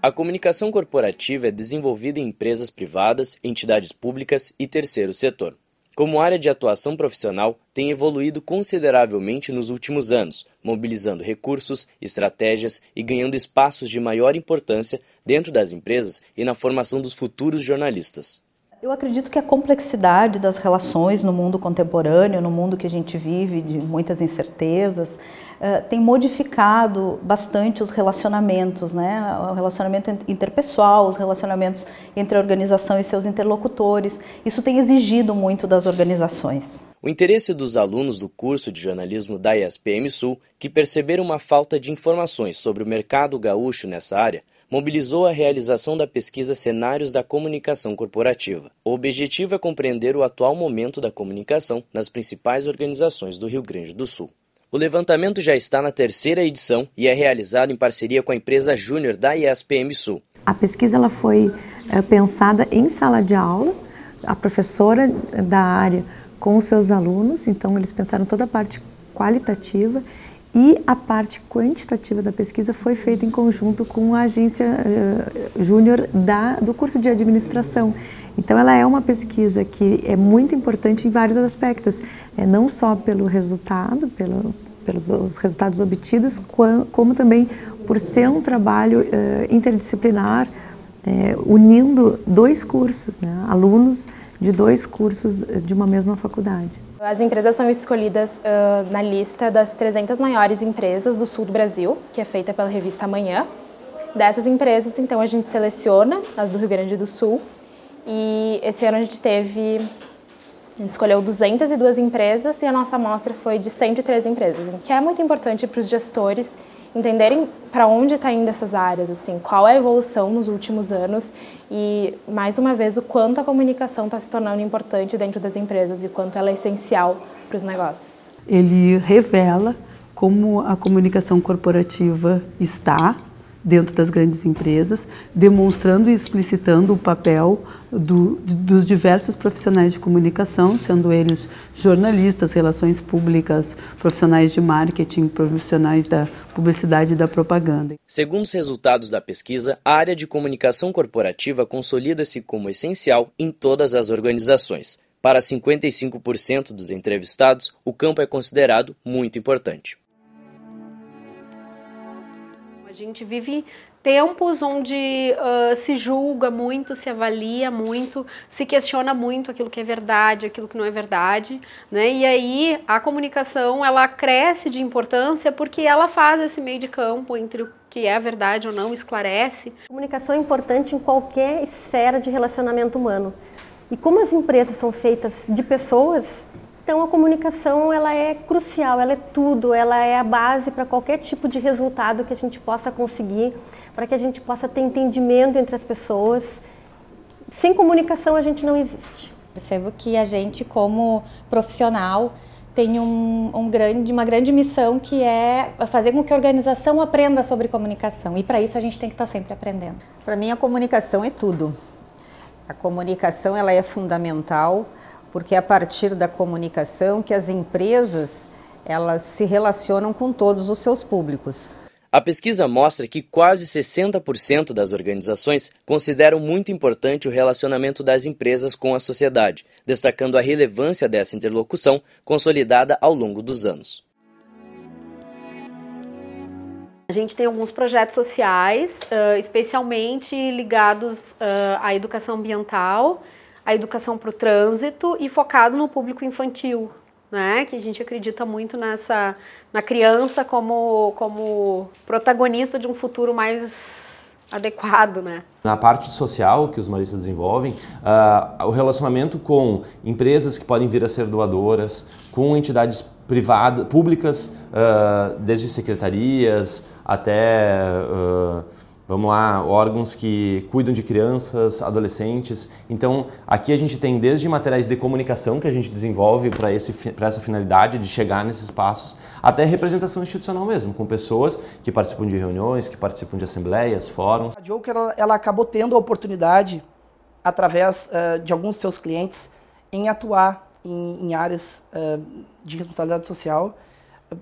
A comunicação corporativa é desenvolvida em empresas privadas, entidades públicas e terceiro setor. Como área de atuação profissional, tem evoluído consideravelmente nos últimos anos, mobilizando recursos, estratégias e ganhando espaços de maior importância dentro das empresas e na formação dos futuros jornalistas. Eu acredito que a complexidade das relações no mundo contemporâneo, no mundo que a gente vive, de muitas incertezas, eh, tem modificado bastante os relacionamentos, né? o relacionamento interpessoal, os relacionamentos entre a organização e seus interlocutores. Isso tem exigido muito das organizações. O interesse dos alunos do curso de jornalismo da ESPM Sul, que perceberam uma falta de informações sobre o mercado gaúcho nessa área, mobilizou a realização da pesquisa Cenários da Comunicação Corporativa. O objetivo é compreender o atual momento da comunicação nas principais organizações do Rio Grande do Sul. O levantamento já está na terceira edição e é realizado em parceria com a empresa Júnior da ISPM Sul. A pesquisa ela foi é, pensada em sala de aula, a professora da área com os seus alunos, então eles pensaram toda a parte qualitativa e a parte quantitativa da pesquisa foi feita em conjunto com a agência uh, júnior do curso de administração. Então, ela é uma pesquisa que é muito importante em vários aspectos, é, não só pelo resultado, pelo, pelos resultados obtidos, como, também por ser um trabalho uh, interdisciplinar, eh, unindo dois cursos, né, alunos de dois cursos de uma mesma faculdade. As empresas são escolhidas uh, na lista das 300 maiores empresas do sul do Brasil, que é feita pela revista Amanhã. Dessas empresas, então, a gente seleciona as do Rio Grande do Sul. E esse ano a gente teve a gente escolheu 202 empresas e a nossa amostra foi de 103 empresas, que é muito importante para os gestores entenderem para onde está indo essas áreas, assim, qual é a evolução nos últimos anos e, mais uma vez, o quanto a comunicação está se tornando importante dentro das empresas e quanto ela é essencial para os negócios. Ele revela como a comunicação corporativa está dentro das grandes empresas, demonstrando e explicitando o papel do, dos diversos profissionais de comunicação, sendo eles jornalistas, relações públicas, profissionais de marketing, profissionais da publicidade e da propaganda. Segundo os resultados da pesquisa, a área de comunicação corporativa consolida-se como essencial em todas as organizações. Para 55% dos entrevistados, o campo é considerado muito importante gente vive tempos onde uh, se julga muito, se avalia muito, se questiona muito aquilo que é verdade, aquilo que não é verdade, né? E aí a comunicação ela cresce de importância porque ela faz esse meio de campo entre o que é a verdade ou não, esclarece. Comunicação é importante em qualquer esfera de relacionamento humano. E como as empresas são feitas de pessoas, então a comunicação ela é crucial, ela é tudo, ela é a base para qualquer tipo de resultado que a gente possa conseguir, para que a gente possa ter entendimento entre as pessoas. Sem comunicação a gente não existe. Percebo que a gente como profissional tem um, um grande, uma grande missão que é fazer com que a organização aprenda sobre comunicação e para isso a gente tem que estar tá sempre aprendendo. Para mim a comunicação é tudo. A comunicação ela é fundamental porque é a partir da comunicação que as empresas elas se relacionam com todos os seus públicos. A pesquisa mostra que quase 60% das organizações consideram muito importante o relacionamento das empresas com a sociedade, destacando a relevância dessa interlocução consolidada ao longo dos anos. A gente tem alguns projetos sociais, especialmente ligados à educação ambiental a educação para o trânsito e focado no público infantil, né? Que a gente acredita muito nessa na criança como como protagonista de um futuro mais adequado, né? Na parte social que os maristas desenvolvem, uh, o relacionamento com empresas que podem vir a ser doadoras, com entidades privadas, públicas, uh, desde secretarias até uh, Vamos lá, órgãos que cuidam de crianças, adolescentes. Então, aqui a gente tem desde materiais de comunicação que a gente desenvolve para essa finalidade de chegar nesses espaços, até representação institucional mesmo, com pessoas que participam de reuniões, que participam de assembleias, fóruns. A Joker ela, ela acabou tendo a oportunidade, através uh, de alguns de seus clientes, em atuar em, em áreas uh, de responsabilidade social,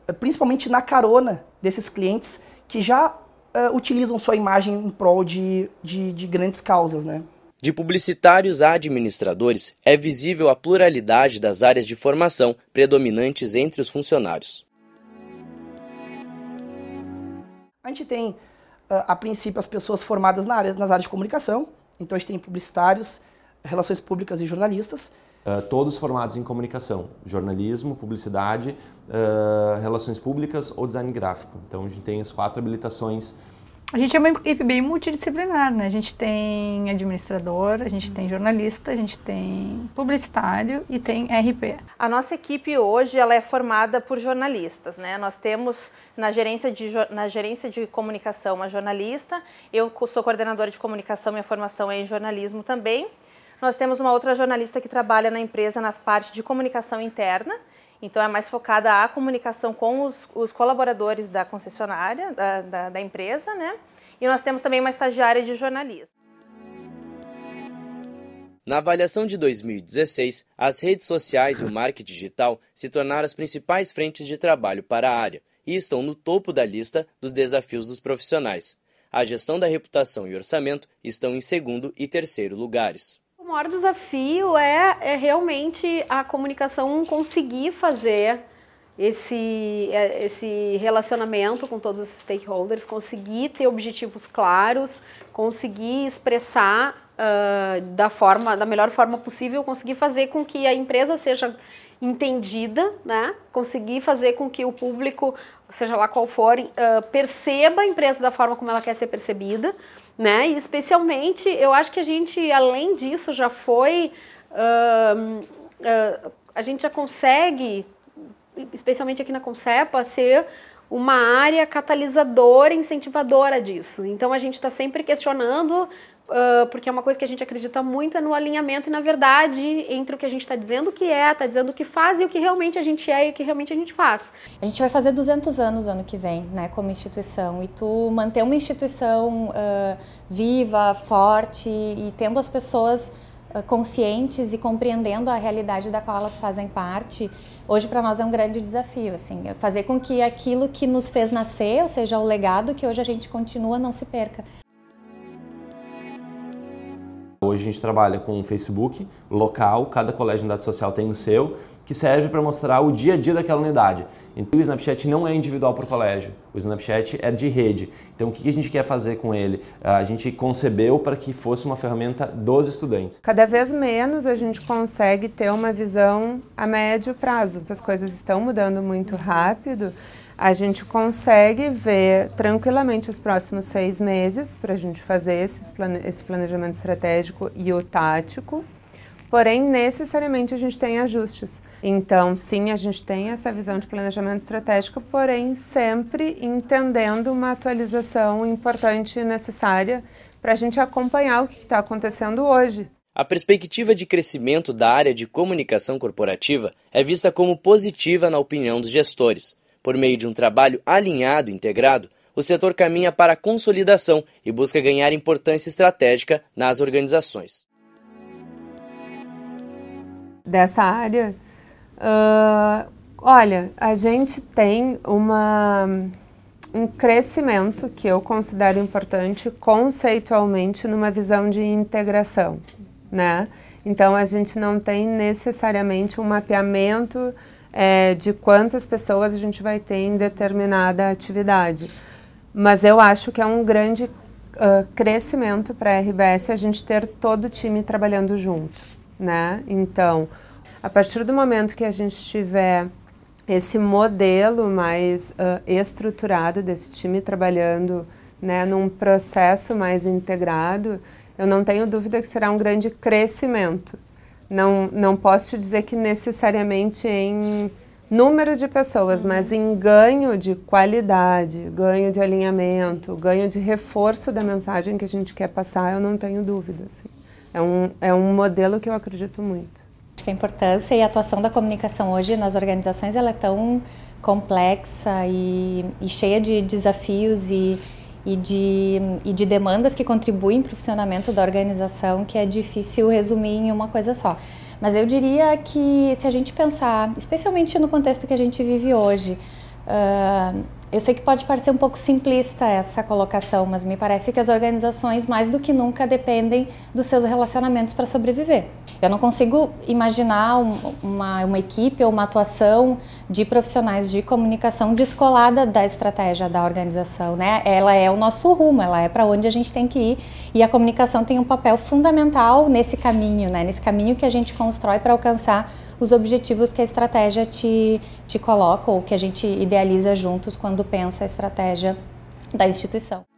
eh, principalmente na carona desses clientes que já uh, utilizam sua imagem em prol de, de, de grandes causas, né? De publicitários a administradores, é visível a pluralidade das áreas de formação predominantes entre os funcionários. A gente tem, eh, a princípio, as pessoas formadas nas áreas nas áreas de comunicação, então a gente tem publicitários, relações públicas e jornalistas, ah, todos formados em comunicação, jornalismo, publicidade, uh, relações públicas ou design gráfico. Então a gente tem as quatro habilitações. A gente é uma equipe bem multidisciplinar, né? A gente tem administrador, a gente tem jornalista, a gente tem publicitário e tem RP. A nossa equipe hoje ela é formada por jornalistas, né? Nós temos na gerência de, na gerência de comunicação uma jornalista, eu sou coordenadora de comunicação, minha formação é em jornalismo também. Nós temos uma outra jornalista que trabalha na empresa na parte de comunicação interna, então é mais focada à comunicação com os, os colaboradores da concessionária, da, da, da empresa, né? E nós temos também uma estagiária de jornalismo. Na avaliação de 2016, as redes sociais e o marketing digital se tornaram as principais frentes de trabalho para a área e estão no topo da lista dos desafios dos profissionais. A gestão da reputação e orçamento estão em segundo e terceiro lugares. O maior desafio é, é realmente a comunicação conseguir fazer esse, é, esse relacionamento com todos os stakeholders, conseguir ter objetivos claros, conseguir expressar uh, da, forma, da melhor forma possível, conseguir fazer com que a empresa seja entendida, né? Conseguir fazer com que o público, seja lá qual for, uh, perceba a empresa da forma como ela quer ser percebida, né? E especialmente, eu acho que a gente, além disso, já foi, uh, uh, a gente já consegue, especialmente aqui na Concepa, ser uma área catalisadora, incentivadora disso. Então a gente está sempre questionando porque é uma coisa que a gente acredita muito é no alinhamento e na verdade entre o que a gente está dizendo que é, está dizendo o que faz e o que realmente a gente é e o que realmente a gente faz. A gente vai fazer 200 anos ano que vem, né, como instituição, e tu manter uma instituição uh, viva, forte e tendo as pessoas conscientes e compreendendo a realidade da qual elas fazem parte, hoje para nós é um grande desafio, assim, é fazer com que aquilo que nos fez nascer, ou seja, o legado que hoje a gente continua, não se perca hoje a gente trabalha com o Facebook local, cada colégio de unidade social tem o seu, que serve para mostrar o dia a dia daquela unidade. Então, o Snapchat não é individual para o colégio, o Snapchat é de rede. Então, o que a gente quer fazer com ele? Ah, a gente concebeu para que fosse uma ferramenta dos estudantes. Cada vez menos a gente consegue ter uma visão a médio prazo. As coisas estão mudando muito rápido a gente consegue ver tranquilamente os próximos seis meses para a gente fazer esses plane esse planejamento estratégico e o tático. Porém, necessariamente a gente tem ajustes. Então, sim, a gente tem essa visão de planejamento estratégico, porém, sempre entendendo uma atualização importante e necessária para a gente acompanhar o que está acontecendo hoje. A perspectiva de crescimento da área de comunicação corporativa é vista como positiva na opinião dos gestores. Por meio de um trabalho alinhado e integrado, o setor caminha para a consolidação e busca ganhar importância estratégica nas organizações. Dessa área, uh, olha, a gente tem uma, um crescimento que eu considero importante conceitualmente numa visão de integração, né? Então a gente não tem necessariamente um mapeamento é, de quantas pessoas a gente vai ter em determinada atividade. Mas eu acho que é um grande uh, crescimento para a RBS a gente ter todo o time trabalhando junto, né? Então, a partir do momento que a gente tiver esse modelo mais uh, estruturado desse time trabalhando né, num processo mais integrado, eu não tenho dúvida que será um grande crescimento não, não posso te dizer que necessariamente em número de pessoas, uhum. mas em ganho de qualidade, ganho de alinhamento, ganho de reforço da mensagem que a gente quer passar, eu não tenho dúvida. Assim. É, um, é um modelo que eu acredito muito. Acho que a importância e a atuação da comunicação hoje nas organizações ela é tão complexa e, e cheia de desafios e e de, e de demandas que contribuem para o funcionamento da organização que é difícil resumir em uma coisa só. Mas eu diria que se a gente pensar, especialmente no contexto que a gente vive hoje, uh, eu sei que pode parecer um pouco simplista essa colocação, mas me parece que as organizações mais do que nunca dependem dos seus relacionamentos para sobreviver. Eu não consigo imaginar um, uma, uma equipe ou uma atuação de profissionais de comunicação descolada da estratégia da organização, né? Ela é o nosso rumo, ela é para onde a gente tem que ir e a comunicação tem um papel fundamental nesse caminho, né? Nesse caminho que a gente constrói para alcançar os objetivos que a estratégia te, te coloca ou que a gente idealiza juntos quando pensa a estratégia da instituição.